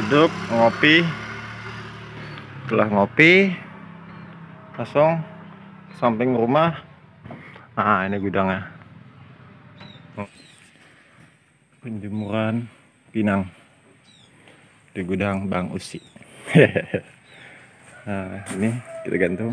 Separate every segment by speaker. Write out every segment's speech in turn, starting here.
Speaker 1: duduk ngopi setelah ngopi langsung samping rumah ah ini gudangnya penjemuran pinang di gudang Bang Usi nah ini kita gantung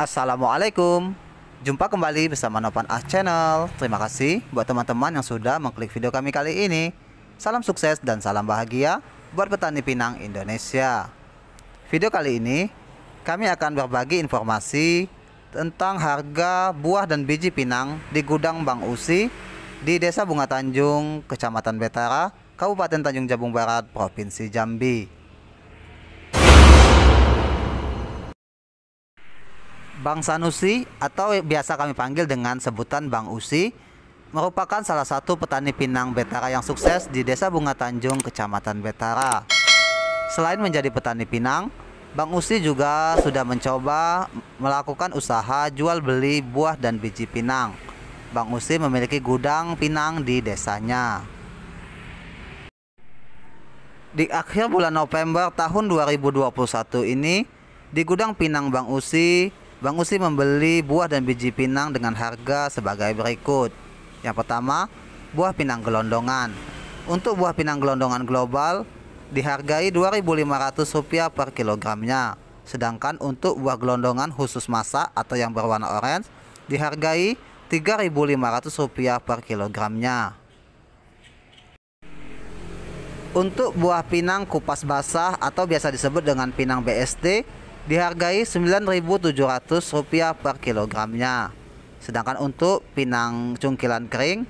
Speaker 2: Assalamualaikum. Jumpa kembali bersama Nopan Ah Channel. Terima kasih buat teman-teman yang sudah mengklik video kami kali ini. Salam sukses dan salam bahagia buat petani pinang Indonesia. Video kali ini kami akan berbagi informasi tentang harga buah dan biji pinang di gudang Bang Usi di Desa Bunga Tanjung, Kecamatan Betara, Kabupaten Tanjung Jabung Barat, Provinsi Jambi. Bang Sanusi atau biasa kami panggil dengan sebutan Bang Usi merupakan salah satu petani pinang Betara yang sukses di Desa Bunga Tanjung, Kecamatan Betara. Selain menjadi petani pinang, Bang Usi juga sudah mencoba melakukan usaha jual beli buah dan biji pinang. Bang Usi memiliki gudang pinang di desanya. Di akhir bulan November tahun 2021 ini, di gudang pinang Bang Usi Bang Usi membeli buah dan biji pinang dengan harga sebagai berikut. Yang pertama, buah pinang gelondongan. Untuk buah pinang gelondongan global dihargai Rp2.500 per kilogramnya. Sedangkan untuk buah gelondongan khusus masak atau yang berwarna orange dihargai Rp3.500 per kilogramnya. Untuk buah pinang kupas basah atau biasa disebut dengan pinang BST dihargai Rp9.700 per kilogramnya. Sedangkan untuk pinang cungkilan kering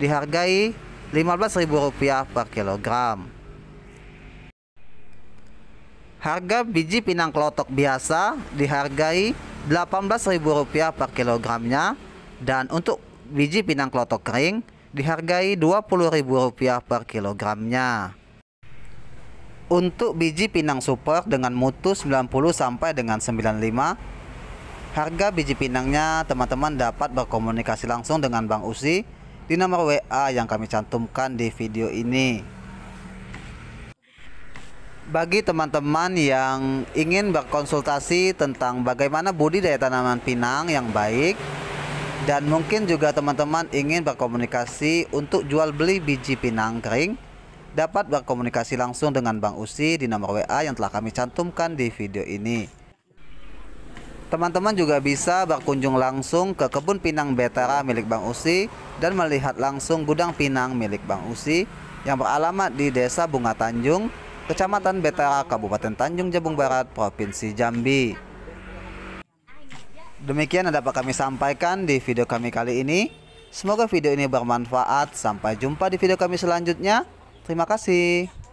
Speaker 2: dihargai Rp15.000 per kilogram. Harga biji pinang kelotok biasa dihargai Rp18.000 per kilogramnya dan untuk biji pinang kelotok kering dihargai Rp20.000 per kilogramnya. Untuk biji pinang super dengan mutu 90 sampai dengan 95 Harga biji pinangnya teman-teman dapat berkomunikasi langsung dengan Bang Usi di nomor WA yang kami cantumkan di video ini. Bagi teman-teman yang ingin berkonsultasi tentang bagaimana budidaya tanaman pinang yang baik dan mungkin juga teman-teman ingin berkomunikasi untuk jual beli biji pinang kering, dapat berkomunikasi langsung dengan Bang Usi di nomor WA yang telah kami cantumkan di video ini. Teman-teman juga bisa berkunjung langsung ke kebun pinang Betara milik Bang Usi dan melihat langsung gudang pinang milik Bang Usi yang beralamat di Desa Bunga Tanjung, Kecamatan Betara, Kabupaten Tanjung Jabung Barat, Provinsi Jambi. Demikian yang dapat kami sampaikan di video kami kali ini. Semoga video ini bermanfaat. Sampai jumpa di video kami selanjutnya. Terima kasih.